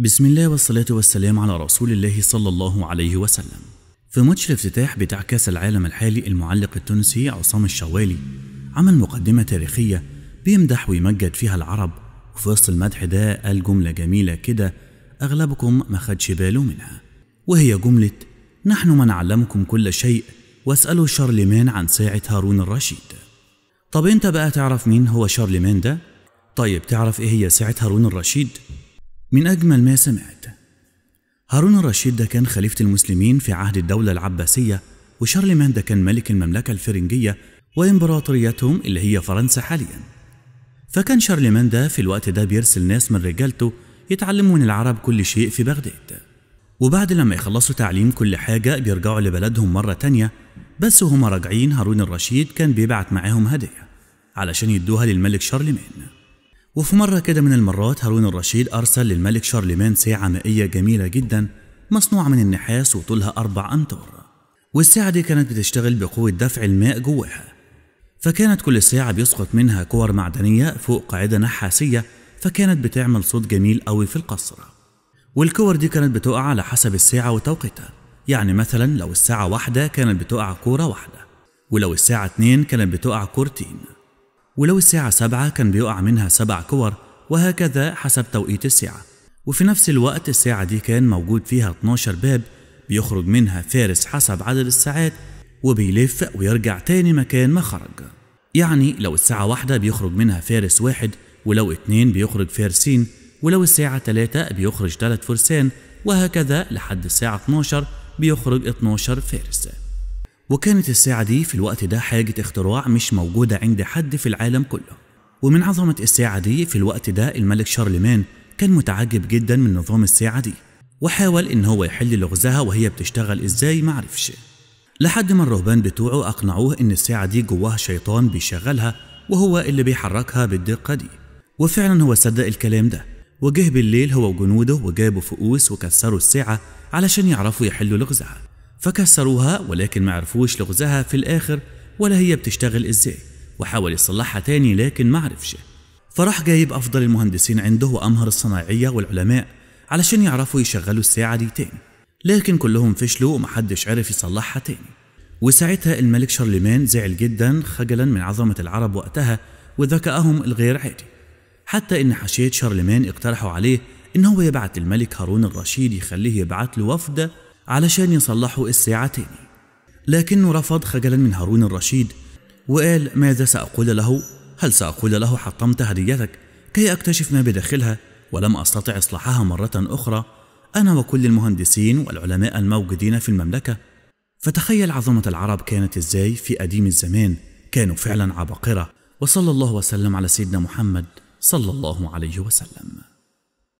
بسم الله والصلاة والسلام على رسول الله صلى الله عليه وسلم في ماتش الافتتاح بتاع كاس العالم الحالي المعلق التونسي عصام الشوالي عمل مقدمة تاريخية بيمدح ويمجد فيها العرب وفي وسط المدح ده قال جملة جميلة كده أغلبكم ما خدش باله منها وهي جملة نحن من علمكم كل شيء واسألوا شارلمان عن ساعة هارون الرشيد طب انت بقى تعرف مين هو شارلمان ده؟ طيب تعرف ايه هي ساعة هارون الرشيد؟ من أجمل ما سمعت هارون الرشيد ده كان خليفة المسلمين في عهد الدولة العباسية وشارلمان ده كان ملك المملكة الفرنجية وإمبراطوريتهم اللي هي فرنسا حاليا فكان شارلمان ده في الوقت ده بيرسل ناس من رجالته يتعلموا من العرب كل شيء في بغداد وبعد لما يخلصوا تعليم كل حاجة بيرجعوا لبلدهم مرة تانية بس وهما راجعين هارون الرشيد كان بيبعت معاهم هدية علشان يدوها للملك شارلمان وفي مرة كده من المرات هارون الرشيد أرسل للملك شارلمان ساعة مائية جميلة جدا مصنوعة من النحاس وطولها أربع أمتار والساعة دي كانت بتشتغل بقوة دفع الماء جواها فكانت كل ساعة بيسقط منها كور معدنية فوق قاعدة نحاسية فكانت بتعمل صوت جميل قوي في القصر والكور دي كانت بتقع على حسب الساعة وتوقيتها يعني مثلا لو الساعة واحدة كانت بتقع كورة واحدة ولو الساعة اتنين كانت بتقع كورتين ولو الساعة سبعة كان بيقع منها سبع كور وهكذا حسب توقيت الساعة وفي نفس الوقت الساعة دي كان موجود فيها 12 باب بيخرج منها فارس حسب عدد الساعات وبيلف ويرجع تاني مكان ما خرج يعني لو الساعة واحدة بيخرج منها فارس واحد ولو اتنين بيخرج فارسين ولو الساعة تلاتة بيخرج تلات فرسان وهكذا لحد الساعة 12 بيخرج 12 فارس وكانت الساعة دي في الوقت ده حاجة اختراع مش موجودة عند حد في العالم كله ومن عظمة الساعة دي في الوقت ده الملك شارلمان كان متعجب جدا من نظام الساعة دي وحاول إن هو يحل لغزها وهي بتشتغل إزاي معرفش لحد ما الرهبان بتوعه أقنعوه إن الساعة دي جواها شيطان بيشغلها وهو اللي بيحركها بالدقة دي وفعلا هو صدق الكلام ده وجه بالليل هو وجنوده وجابوا فؤوس وكسروا الساعة علشان يعرفوا يحلوا لغزها فكسروها ولكن ما عرفوش لغزها في الآخر ولا هي بتشتغل إزاي وحاول يصلحها تاني لكن ما عرفش فراح جايب أفضل المهندسين عنده وأمهر الصناعية والعلماء علشان يعرفوا يشغلوا الساعة دي تاني لكن كلهم فشلوا ومحدش عرف يصلحها تاني وساعتها الملك شارلمان زعل جدا خجلا من عظمة العرب وقتها وذكائهم الغير عادي حتى إن حاشية شارلمان اقترحوا عليه إن هو يبعت الملك هارون الرشيد يخليه يبعت له وفد علشان يصلحوا الساعة تاني لكنه رفض خجلا من هارون الرشيد وقال ماذا سأقول له؟ هل سأقول له حطمت هديتك كي أكتشف ما بداخلها ولم أستطع إصلاحها مرة أخرى أنا وكل المهندسين والعلماء الموجودين في المملكة فتخيل عظمة العرب كانت إزاي في قديم الزمان كانوا فعلا عباقرة وصلى الله وسلم على سيدنا محمد صلى الله عليه وسلم